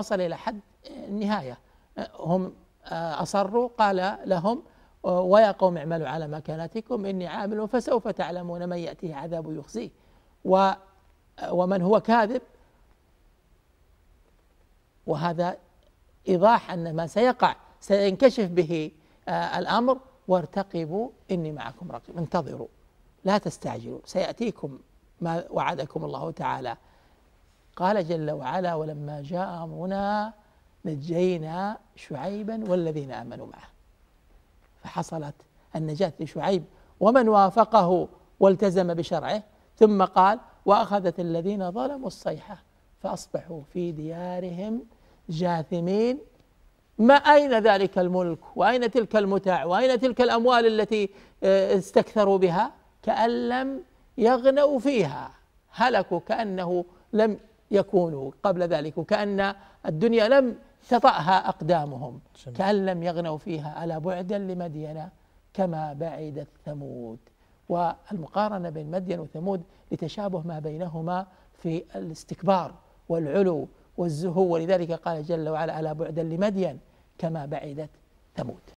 وصل إلى حد النهاية آه، آه، هم آه، أصروا قال لهم ويا قوم اعملوا على مكانتكم إني عامل فسوف تعلمون من يأتيه عذاب يخزيه و ومن هو كاذب وهذا إيضاح أن ما سيقع سينكشف به الأمر وارتقبوا إني معكم رقيب انتظروا لا تستعجلوا سيأتيكم ما وعدكم الله تعالى قال جل وعلا ولما جاء أمرنا نجينا شعيبا والذين آمنوا معه فحصلت النجاة لشعيب ومن وافقه والتزم بشرعه ثم قال وأخذت الذين ظلموا الصيحة فأصبحوا في ديارهم جاثمين ما أين ذلك الملك وأين تلك المتع وأين تلك الأموال التي آه، استكثروا بها كأن لم يغنوا فيها هلكوا كأنه لم يكون قبل ذلك وكأن الدنيا لم تطأها أقدامهم جميل. كأن لم يغنوا فيها على بعدا لمدين كما بعدت ثمود والمقارنة بين مدين وثمود لتشابه ما بينهما في الاستكبار والعلو والزهو ولذلك قال جل وعلا على بعدا لمدين كما بعدت ثمود